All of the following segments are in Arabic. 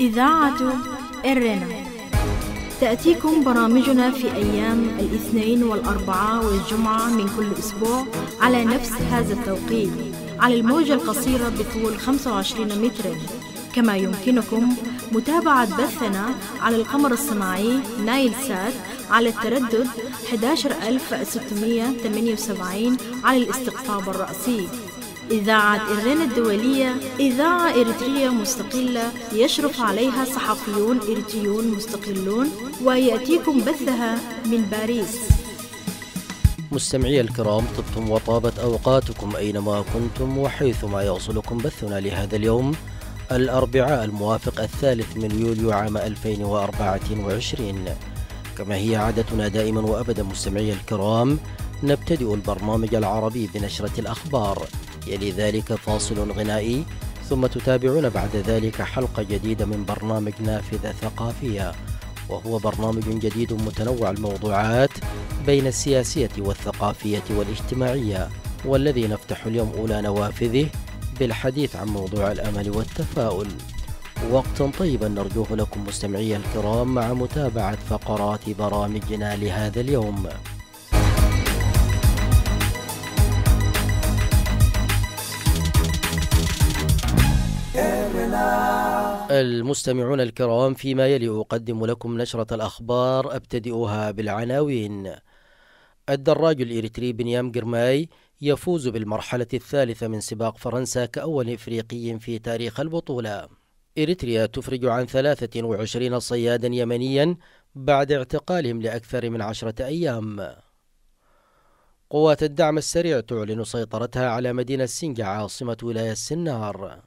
إذاعة الرنا تأتيكم برامجنا في أيام الاثنين والأربعاء والجمعة من كل أسبوع على نفس هذا التوقيت على الموجة القصيرة بطول 25 متر كما يمكنكم متابعة بثنا على القمر الصناعي نايل سات على التردد 11678 على الاستقطاب الرأسي إذاعة إيرلين الدولية إذاعة إريترية مستقلة يشرف عليها صحفيون إريتريون مستقلون ويأتيكم بثها من باريس مستمعي الكرام طبتم وطابت أوقاتكم أينما كنتم وحيثما يوصلكم بثنا لهذا اليوم الأربعاء الموافق الثالث من يوليو عام 2024 كما هي عادتنا دائما وأبدا مستمعي الكرام نبتدئ البرنامج العربي بنشرة الأخبار يلي ذلك فاصل غنائي ثم تتابعون بعد ذلك حلقة جديدة من برنامج نافذة ثقافية وهو برنامج جديد متنوع الموضوعات بين السياسية والثقافية والاجتماعية والذي نفتح اليوم أولى نوافذه بالحديث عن موضوع الأمل والتفاؤل وقتا طيبا نرجوه لكم مستمعي الكرام مع متابعة فقرات برامجنا لهذا اليوم المستمعون الكرام فيما يلي أقدم لكم نشرة الأخبار أبتدئها بالعناوين الدراج الإريتري بنيام جرماي يفوز بالمرحلة الثالثة من سباق فرنسا كأول إفريقي في تاريخ البطولة إريتريا تفرج عن 23 صيادا يمنيا بعد اعتقالهم لأكثر من عشرة أيام قوات الدعم السريع تعلن سيطرتها على مدينة سينجا عاصمة ولاية سنار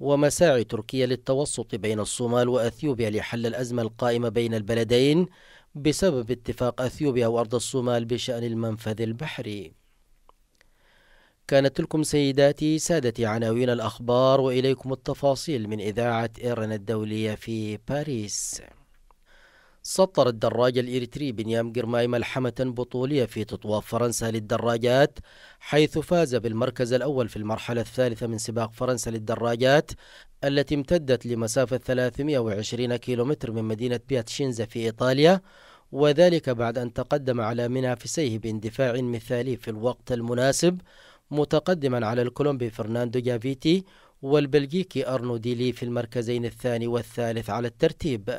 ومساعي تركيا للتوسط بين الصومال وأثيوبيا لحل الأزمة القائمة بين البلدين بسبب اتفاق أثيوبيا وأرض الصومال بشأن المنفذ البحري كانت تلكم سيداتي سادتي عناوين الأخبار وإليكم التفاصيل من إذاعة إيران الدولية في باريس سطر الدراج الإريتري بنيام جرماي ملحمة بطولية في تطوان فرنسا للدراجات حيث فاز بالمركز الأول في المرحلة الثالثة من سباق فرنسا للدراجات التي امتدت لمسافة 320 كيلومتر من مدينة بياتشينزا في إيطاليا وذلك بعد أن تقدم على منافسيه باندفاع مثالي في الوقت المناسب متقدما على الكولومبي فرناندو جافيتي والبلجيكي أرنو ديلي في المركزين الثاني والثالث على الترتيب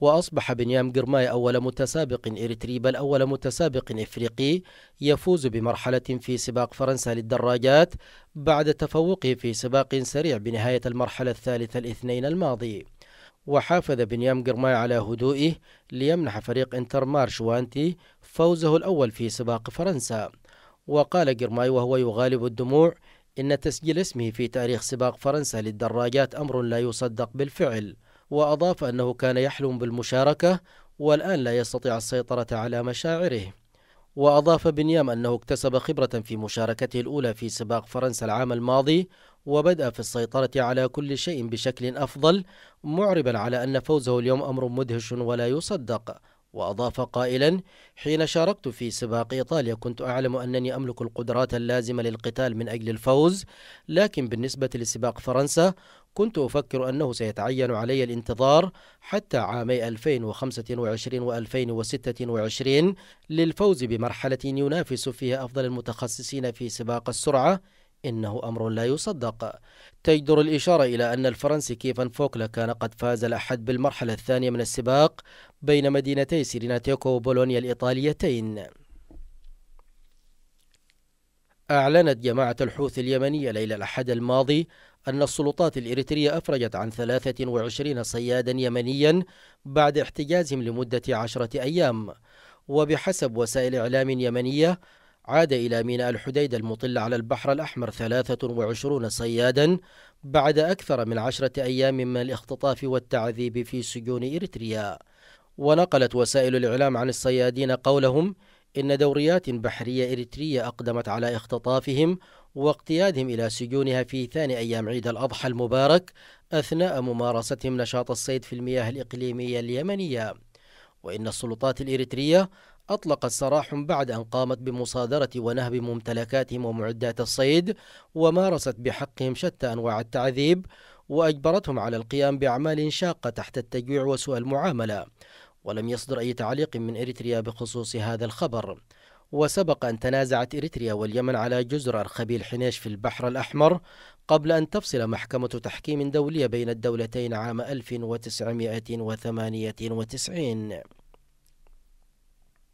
وأصبح بنيام جرماي أول متسابق إريتري بل أول متسابق إفريقي يفوز بمرحلة في سباق فرنسا للدراجات بعد تفوقه في سباق سريع بنهاية المرحلة الثالثة الاثنين الماضي وحافظ بنيام جرماي على هدوئه ليمنح فريق انتر مارش وانتي فوزه الأول في سباق فرنسا وقال جرماي وهو يغالب الدموع إن تسجيل اسمه في تاريخ سباق فرنسا للدراجات أمر لا يصدق بالفعل وأضاف أنه كان يحلم بالمشاركة والآن لا يستطيع السيطرة على مشاعره وأضاف بنيام أنه اكتسب خبرة في مشاركته الأولى في سباق فرنسا العام الماضي وبدأ في السيطرة على كل شيء بشكل أفضل معربا على أن فوزه اليوم أمر مدهش ولا يصدق وأضاف قائلا حين شاركت في سباق إيطاليا كنت أعلم أنني أملك القدرات اللازمة للقتال من أجل الفوز لكن بالنسبة لسباق فرنسا كنت أفكر أنه سيتعين علي الانتظار حتى عامي 2025 و 2026 للفوز بمرحلة ينافس فيها أفضل المتخصصين في سباق السرعة إنه أمر لا يصدق تجدر الإشارة إلى أن الفرنسي كيفان فوكلا كان قد فاز الأحد بالمرحلة الثانية من السباق بين مدينتي سيريناتيكو وبولونيا الإيطاليتين أعلنت جماعة الحوث اليمنية ليلة الأحد الماضي أن السلطات الإريترية أفرجت عن 23 صيادا يمنيا بعد احتجازهم لمدة عشرة أيام وبحسب وسائل إعلام يمنية عاد إلى ميناء الحديدة المطل على البحر الأحمر 23 صيادا بعد أكثر من عشرة أيام من الاختطاف والتعذيب في سجون إريتريا ونقلت وسائل الإعلام عن الصيادين قولهم إن دوريات بحرية إريترية أقدمت على اختطافهم واقتيادهم إلى سجونها في ثاني أيام عيد الأضحى المبارك أثناء ممارستهم نشاط الصيد في المياه الإقليمية اليمنية وإن السلطات الإريترية أطلقت سراح بعد أن قامت بمصادرة ونهب ممتلكاتهم ومعدات الصيد ومارست بحقهم شتى أنواع التعذيب وأجبرتهم على القيام بأعمال شاقة تحت التجويع وسوء المعاملة ولم يصدر أي تعليق من إريتريا بخصوص هذا الخبر وسبق أن تنازعت إريتريا واليمن على جزر أرخبيل حنيش في البحر الأحمر قبل أن تفصل محكمة تحكيم دولية بين الدولتين عام 1998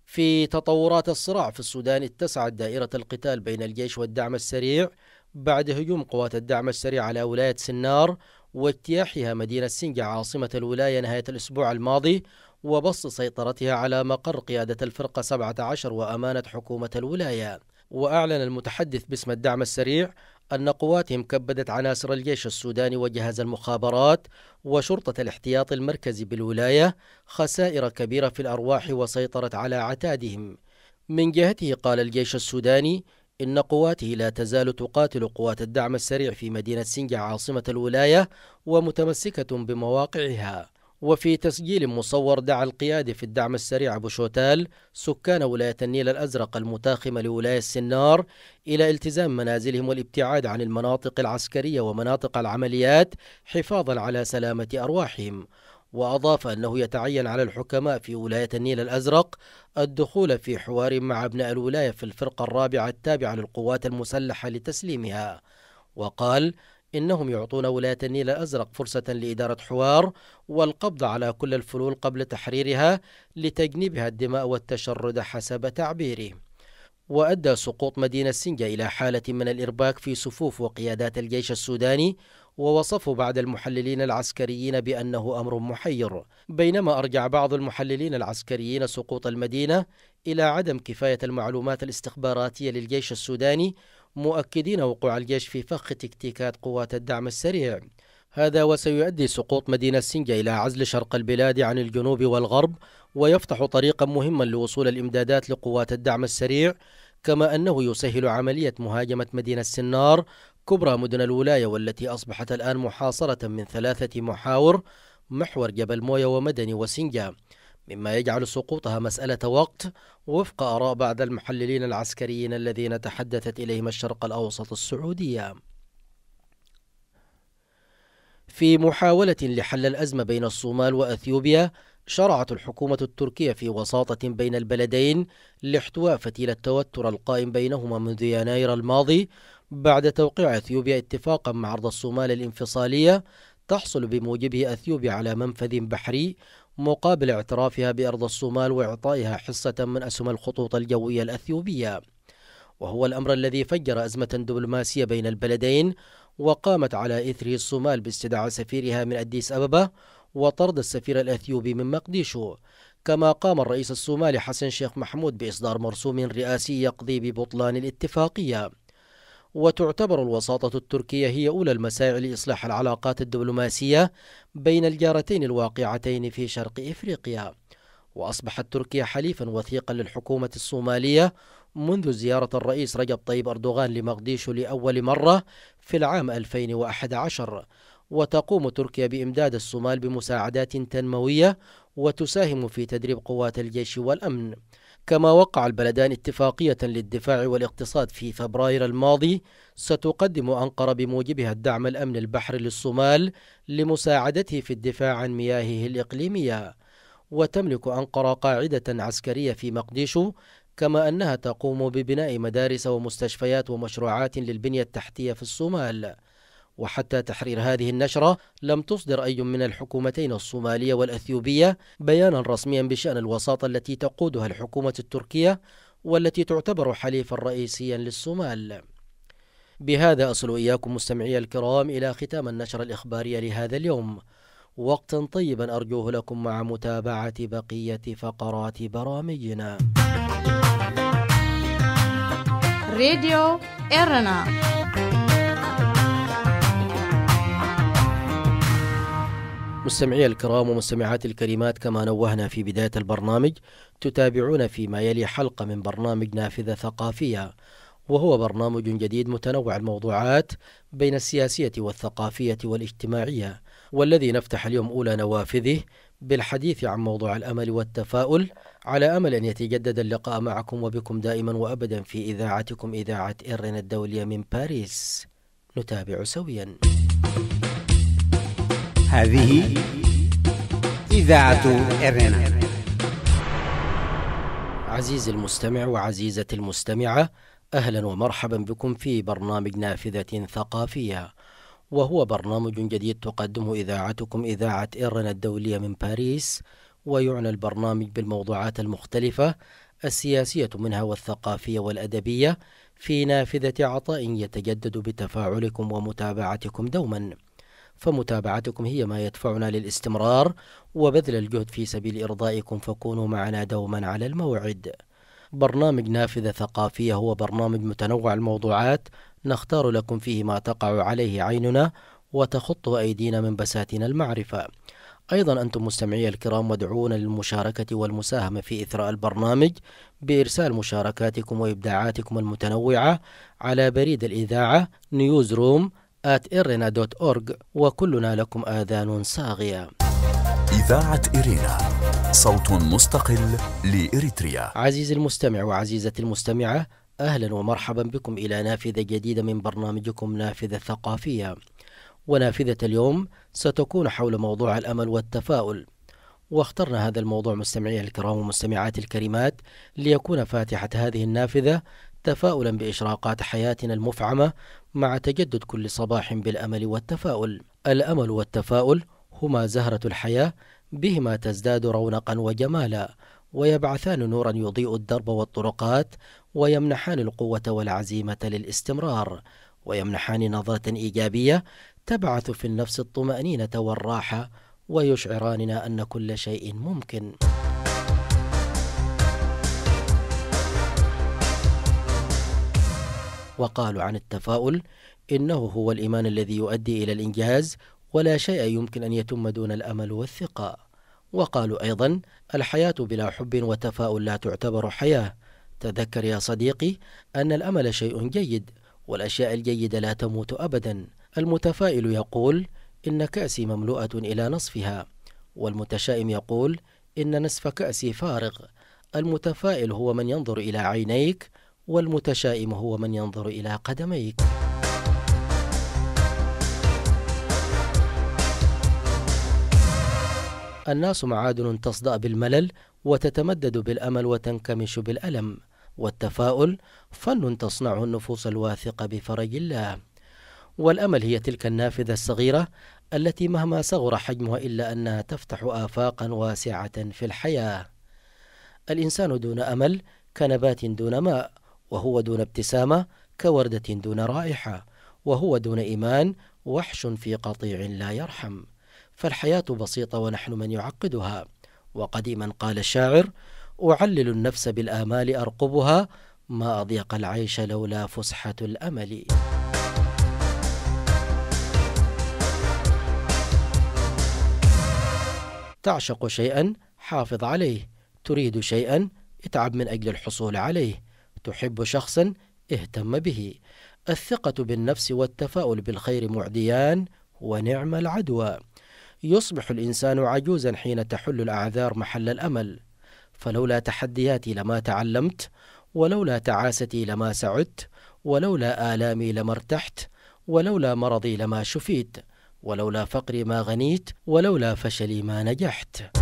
في تطورات الصراع في السودان اتسعت دائرة القتال بين الجيش والدعم السريع بعد هجوم قوات الدعم السريع على ولاية سنار واجتياحها مدينة سنجا عاصمة الولاية نهاية الأسبوع الماضي وبسط سيطرتها على مقر قيادة الفرقة 17 وأمانة حكومة الولاية وأعلن المتحدث باسم الدعم السريع أن قواتهم كبدت عناصر الجيش السوداني وجهاز المخابرات وشرطة الاحتياط المركزي بالولاية خسائر كبيرة في الأرواح وسيطرت على عتادهم من جهته قال الجيش السوداني إن قواته لا تزال تقاتل قوات الدعم السريع في مدينة سنجا عاصمة الولاية ومتمسكة بمواقعها وفي تسجيل مصور دعا القيادي في الدعم السريع أبو شوتال سكان ولاية النيل الأزرق المتاخمة لولاية السنار إلى التزام منازلهم والابتعاد عن المناطق العسكرية ومناطق العمليات حفاظا على سلامة أرواحهم وأضاف أنه يتعين على الحكماء في ولاية النيل الأزرق الدخول في حوار مع أبناء الولاية في الفرقة الرابعة التابعة للقوات المسلحة لتسليمها وقال إنهم يعطون ولاية النيل الأزرق فرصة لإدارة حوار والقبض على كل الفلول قبل تحريرها لتجنيبها الدماء والتشرد حسب تعبيره وأدى سقوط مدينة سنجا إلى حالة من الإرباك في صفوف وقيادات الجيش السوداني ووصفوا بعد المحللين العسكريين بأنه أمر محير بينما أرجع بعض المحللين العسكريين سقوط المدينة إلى عدم كفاية المعلومات الاستخباراتية للجيش السوداني مؤكدين وقوع الجيش في فخ تكتيكات قوات الدعم السريع هذا وسيؤدي سقوط مدينة سينجا إلى عزل شرق البلاد عن الجنوب والغرب ويفتح طريقا مهما لوصول الإمدادات لقوات الدعم السريع كما أنه يسهل عملية مهاجمة مدينة سنار كبرى مدن الولاية والتي أصبحت الآن محاصرة من ثلاثة محاور محور جبل مويا ومدني وسنجا مما يجعل سقوطها مسألة وقت وفق آراء بعض المحللين العسكريين الذين تحدثت إليهم الشرق الأوسط السعودية في محاولة لحل الأزمة بين الصومال وأثيوبيا شرعت الحكومة التركية في وساطة بين البلدين لاحتواء فتيل التوتر القائم بينهما منذ يناير الماضي بعد توقيع أثيوبيا اتفاقا مع أرض الصومال الانفصالية تحصل بموجبه أثيوبيا على منفذ بحري مقابل اعترافها بأرض الصومال وإعطائها حصة من أسهم الخطوط الجوية الأثيوبية وهو الأمر الذي فجر أزمة دبلوماسية بين البلدين وقامت على إثره الصومال باستدعاء سفيرها من أديس أبابا وطرد السفير الأثيوبي من مقديشو كما قام الرئيس الصومالي حسن شيخ محمود بإصدار مرسوم رئاسي يقضي ببطلان الاتفاقية وتعتبر الوساطة التركية هي أولى المساعي لإصلاح العلاقات الدبلوماسية بين الجارتين الواقعتين في شرق إفريقيا وأصبحت تركيا حليفا وثيقا للحكومة الصومالية منذ زيارة الرئيس رجب طيب أردوغان لمغديشو لأول مرة في العام 2011 وتقوم تركيا بإمداد الصومال بمساعدات تنموية وتساهم في تدريب قوات الجيش والأمن كما وقع البلدان اتفاقية للدفاع والاقتصاد في فبراير الماضي ستقدم أنقرة بموجبها الدعم الأمن البحري للصومال لمساعدته في الدفاع عن مياهه الإقليمية وتملك أنقرة قاعدة عسكرية في مقديشو كما أنها تقوم ببناء مدارس ومستشفيات ومشروعات للبنية التحتية في الصومال وحتى تحرير هذه النشرة لم تصدر أي من الحكومتين الصومالية والأثيوبية بيانا رسميا بشأن الوساطة التي تقودها الحكومة التركية والتي تعتبر حليفا رئيسيا للصومال بهذا أصل إياكم مستمعي الكرام إلى ختام النشرة الإخبارية لهذا اليوم وقتا طيبا أرجوه لكم مع متابعة بقية فقرات برامجنا راديو إرنا مستمعي الكرام ومستمعات الكريمات كما نوهنا في بداية البرنامج تتابعون فيما يلي حلقة من برنامج نافذة ثقافية وهو برنامج جديد متنوع الموضوعات بين السياسية والثقافية والاجتماعية والذي نفتح اليوم أولى نوافذه بالحديث عن موضوع الأمل والتفاؤل على أمل أن يتجدد اللقاء معكم وبكم دائما وأبدا في إذاعتكم إذاعة إرن الدولية من باريس نتابع سويا هذه إذاعة إرنا عزيزي المستمع وعزيزتي المستمعة أهلا ومرحبا بكم في برنامج نافذة ثقافية وهو برنامج جديد تقدمه إذاعتكم إذاعة إرنا الدولية من باريس ويعنى البرنامج بالموضوعات المختلفة السياسية منها والثقافية والأدبية في نافذة عطاء يتجدد بتفاعلكم ومتابعتكم دوما فمتابعتكم هي ما يدفعنا للاستمرار وبذل الجهد في سبيل إرضائكم فكونوا معنا دوما على الموعد برنامج نافذة ثقافية هو برنامج متنوع الموضوعات نختار لكم فيه ما تقع عليه عيننا وتخط أيدينا من بساتين المعرفة أيضا أنتم مستمعي الكرام مدعون للمشاركة والمساهمة في إثراء البرنامج بإرسال مشاركاتكم وإبداعاتكم المتنوعة على بريد الإذاعة روم at irina.org وكلنا لكم آذان صاغية إذاعة إرينا صوت مستقل لإريتريا عزيزي المستمع وعزيزتي المستمعة أهلا ومرحبا بكم إلى نافذة جديدة من برنامجكم نافذة ثقافية ونافذة اليوم ستكون حول موضوع الأمل والتفاؤل واخترنا هذا الموضوع مستمعي الكرام ومستمعات الكريمات ليكون فاتحة هذه النافذة تفاؤلا بإشراقات حياتنا المفعمة مع تجدد كل صباح بالأمل والتفاؤل الأمل والتفاؤل هما زهرة الحياة بهما تزداد رونقا وجمالا ويبعثان نورا يضيء الدرب والطرقات ويمنحان القوة والعزيمة للاستمرار ويمنحان نظرة إيجابية تبعث في النفس الطمأنينة والراحة ويشعراننا أن كل شيء ممكن وقالوا عن التفاؤل إنه هو الإيمان الذي يؤدي إلى الإنجاز ولا شيء يمكن أن يتم دون الأمل والثقة وقالوا أيضا الحياة بلا حب وتفاؤل لا تعتبر حياة تذكر يا صديقي أن الأمل شيء جيد والأشياء الجيدة لا تموت أبدا المتفائل يقول إن كأسي مملوءة إلى نصفها والمتشائم يقول إن نصف كأسي فارغ المتفائل هو من ينظر إلى عينيك والمتشائم هو من ينظر إلى قدميك الناس معادن تصدأ بالملل وتتمدد بالأمل وتنكمش بالألم والتفاؤل فن تصنعه النفوس الواثقة بفرج الله والأمل هي تلك النافذة الصغيرة التي مهما صغر حجمها إلا أنها تفتح آفاقا واسعة في الحياة الإنسان دون أمل كنبات دون ماء وهو دون ابتسامة كوردة دون رائحة وهو دون إيمان وحش في قطيع لا يرحم فالحياة بسيطة ونحن من يعقدها وقديما قال الشاعر أعلل النفس بالآمال أرقبها ما أضيق العيش لولا فسحة الأمل تعشق شيئا حافظ عليه تريد شيئا اتعب من أجل الحصول عليه تحب شخصا اهتم به الثقة بالنفس والتفاؤل بالخير معديان ونعم العدوى يصبح الإنسان عجوزا حين تحل الأعذار محل الأمل فلولا تحدياتي لما تعلمت ولولا تعاستي لما سعدت ولولا آلامي لما ارتحت ولولا مرضي لما شفيت ولولا فقري ما غنيت ولولا فشلي ما نجحت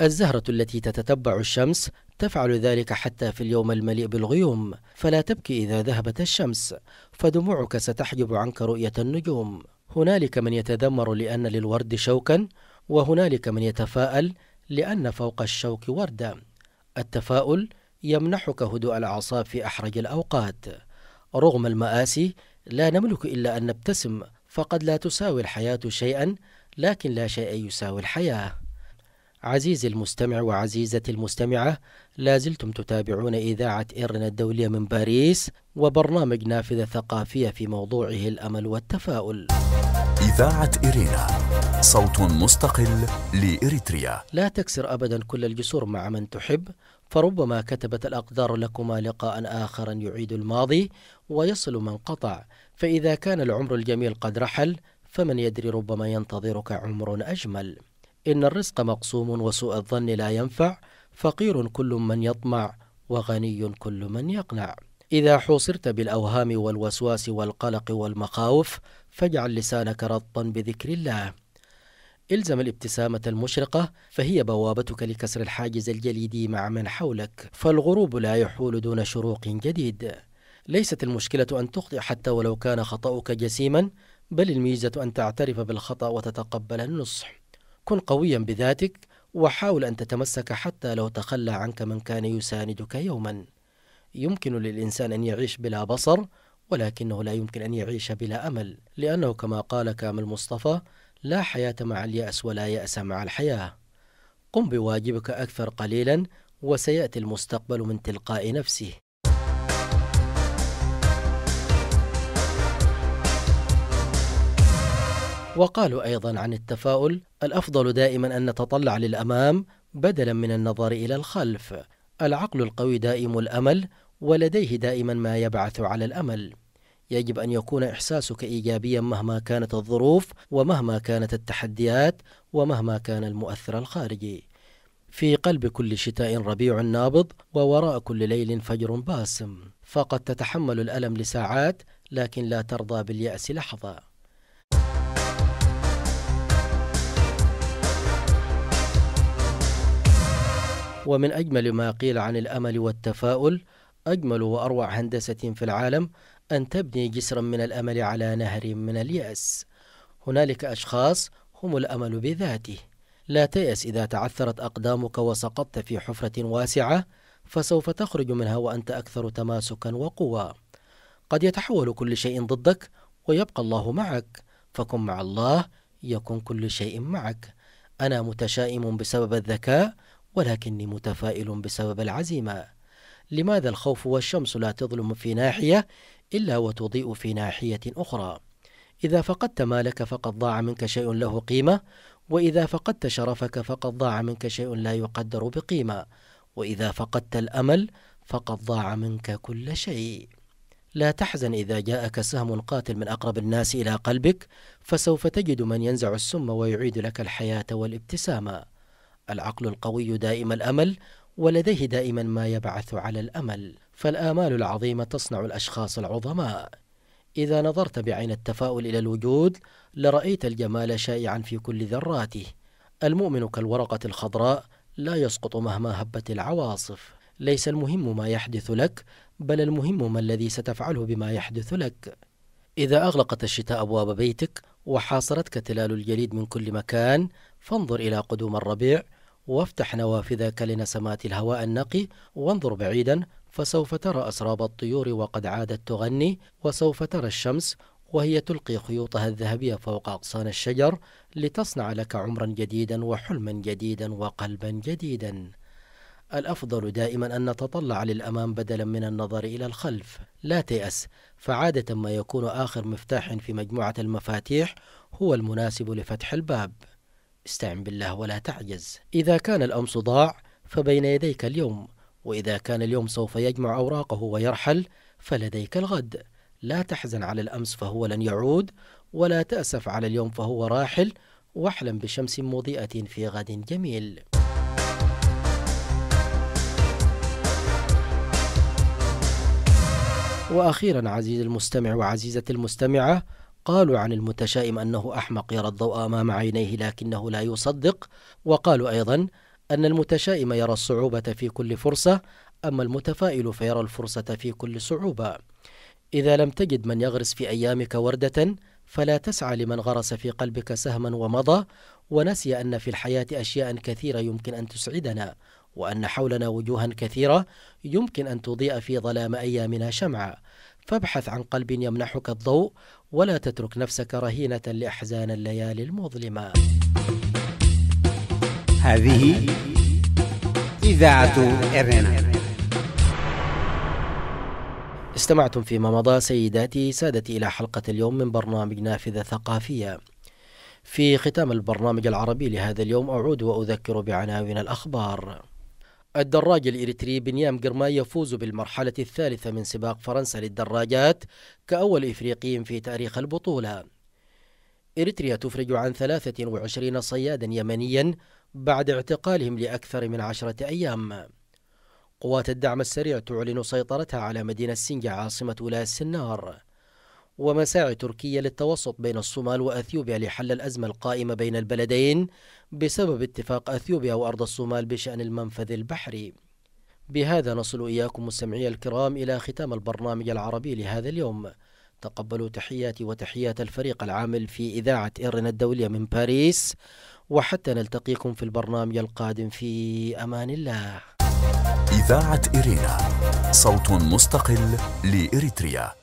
الزهرة التي تتتبع الشمس تفعل ذلك حتى في اليوم المليء بالغيوم فلا تبكي إذا ذهبت الشمس فدموعك ستحجب عنك رؤية النجوم هنالك من يتذمر لأن للورد شوكا وهنالك من يتفاءل لأن فوق الشوك وردة التفاؤل يمنحك هدوء الأعصاب في أحرج الأوقات رغم المآسي لا نملك إلا أن نبتسم فقد لا تساوي الحياة شيئا لكن لا شيء يساوي الحياه عزيزي المستمع وعزيزتي المستمعة لا زلتم تتابعون إذاعة إرنا الدولية من باريس وبرنامج نافذة ثقافية في موضوعه الأمل والتفاؤل إذاعة إيرينا صوت مستقل لإريتريا لا تكسر أبدا كل الجسور مع من تحب فربما كتبت الأقدار لكما لقاء آخر يعيد الماضي ويصل من قطع فإذا كان العمر الجميل قد رحل فمن يدري ربما ينتظرك عمر أجمل إن الرزق مقسوم وسوء الظن لا ينفع فقير كل من يطمع وغني كل من يقنع إذا حوصرت بالأوهام والوسواس والقلق والمخاوف فاجعل لسانك رطا بذكر الله الزم الابتسامة المشرقة فهي بوابتك لكسر الحاجز الجليدي مع من حولك فالغروب لا يحول دون شروق جديد ليست المشكلة أن تخطئ حتى ولو كان خطأك جسيما بل الميزة أن تعترف بالخطأ وتتقبل النصح كن قويا بذاتك وحاول أن تتمسك حتى لو تخلى عنك من كان يساندك يوما يمكن للإنسان أن يعيش بلا بصر ولكنه لا يمكن أن يعيش بلا أمل لأنه كما قال كامل مصطفى لا حياة مع اليأس ولا يأس مع الحياة قم بواجبك أكثر قليلا وسيأتي المستقبل من تلقاء نفسه وقالوا أيضا عن التفاؤل الأفضل دائما أن نتطلع للأمام بدلا من النظر إلى الخلف العقل القوي دائم الأمل ولديه دائما ما يبعث على الأمل يجب أن يكون إحساسك إيجابيا مهما كانت الظروف ومهما كانت التحديات ومهما كان المؤثر الخارجي في قلب كل شتاء ربيع نابض ووراء كل ليل فجر باسم فقد تتحمل الألم لساعات لكن لا ترضى باليأس لحظة ومن أجمل ما قيل عن الأمل والتفاؤل أجمل وأروع هندسة في العالم أن تبني جسرا من الأمل على نهر من اليأس هنالك أشخاص هم الأمل بذاته لا تيأس إذا تعثرت أقدامك وسقطت في حفرة واسعة فسوف تخرج منها وأنت أكثر تماسكا وقوة قد يتحول كل شيء ضدك ويبقى الله معك فكن مع الله يكون كل شيء معك أنا متشائم بسبب الذكاء ولكني متفائل بسبب العزيمة لماذا الخوف والشمس لا تظلم في ناحية إلا وتضيء في ناحية أخرى إذا فقدت مالك فقد ضاع منك شيء له قيمة وإذا فقدت شرفك فقد ضاع منك شيء لا يقدر بقيمة وإذا فقدت الأمل فقد ضاع منك كل شيء لا تحزن إذا جاءك سهم قاتل من أقرب الناس إلى قلبك فسوف تجد من ينزع السم ويعيد لك الحياة والابتسامة العقل القوي دائم الامل ولديه دائما ما يبعث على الامل فالامال العظيمه تصنع الاشخاص العظماء اذا نظرت بعين التفاؤل الى الوجود لرايت الجمال شائعا في كل ذراته المؤمن كالورقه الخضراء لا يسقط مهما هبت العواصف ليس المهم ما يحدث لك بل المهم ما الذي ستفعله بما يحدث لك اذا اغلقت الشتاء ابواب بيتك وحاصرتك تلال الجليد من كل مكان فانظر الى قدوم الربيع وافتح نوافذك لنسمات الهواء النقي وانظر بعيدا فسوف ترى أسراب الطيور وقد عادت تغني وسوف ترى الشمس وهي تلقي خيوطها الذهبية فوق أغصان الشجر لتصنع لك عمرا جديدا وحلما جديدا وقلبا جديدا الأفضل دائما أن نتطلع للأمام بدلا من النظر إلى الخلف لا تيأس فعادة ما يكون آخر مفتاح في مجموعة المفاتيح هو المناسب لفتح الباب استعن بالله ولا تعجز إذا كان الأمس ضاع فبين يديك اليوم وإذا كان اليوم سوف يجمع أوراقه ويرحل فلديك الغد لا تحزن على الأمس فهو لن يعود ولا تأسف على اليوم فهو راحل واحلم بشمس مضيئة في غد جميل وأخيرا عزيزي المستمع وعزيزتي المستمعة قالوا عن المتشائم أنه أحمق يرى الضوء أمام عينيه لكنه لا يصدق وقالوا أيضا أن المتشائم يرى الصعوبة في كل فرصة أما المتفائل فيرى الفرصة في كل صعوبة إذا لم تجد من يغرس في أيامك وردة فلا تسعى لمن غرس في قلبك سهما ومضى ونسي أن في الحياة أشياء كثيرة يمكن أن تسعدنا وأن حولنا وجوها كثيرة يمكن أن تضيء في ظلام أيامنا شمعه فابحث عن قلب يمنحك الضوء ولا تترك نفسك رهينة لأحزان الليالي المظلمة هذه إذاعة إرنا استمعتم فيما مضى سيداتي سادتي إلى حلقة اليوم من برنامج نافذة ثقافية في ختام البرنامج العربي لهذا اليوم أعود وأذكر بعناوين الأخبار الدراج الإريتري بنيام قرما يفوز بالمرحلة الثالثة من سباق فرنسا للدراجات كأول إفريقي في تاريخ البطولة إريتريا تفرج عن 23 صيادا يمنيا بعد اعتقالهم لأكثر من عشرة أيام قوات الدعم السريع تعلن سيطرتها على مدينة سينجا عاصمة ولاية السنار ومساعي تركيا للتوسط بين الصومال وأثيوبيا لحل الأزمة القائمة بين البلدين بسبب اتفاق أثيوبيا وأرض الصومال بشأن المنفذ البحري بهذا نصل إياكم مستمعي الكرام إلى ختام البرنامج العربي لهذا اليوم تقبلوا تحياتي وتحيات الفريق العامل في إذاعة ارنا الدولية من باريس وحتى نلتقيكم في البرنامج القادم في أمان الله إذاعة إيرينا صوت مستقل لإريتريا